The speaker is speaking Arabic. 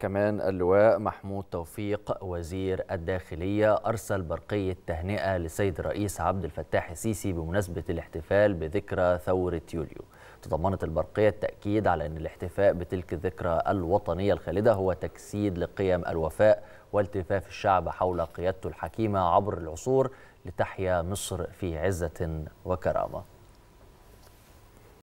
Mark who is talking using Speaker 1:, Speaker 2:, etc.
Speaker 1: كمان اللواء محمود توفيق وزير الداخلية أرسل برقية تهنئة لسيد الرئيس عبد الفتاح السيسي بمناسبة الاحتفال بذكرى ثورة يوليو تضمنت البرقية التأكيد على أن الاحتفاء بتلك الذكرى الوطنية الخالدة هو تجسيد لقيم الوفاء والتفاف الشعب حول قيادته الحكيمة عبر العصور لتحيا مصر في عزة وكرامة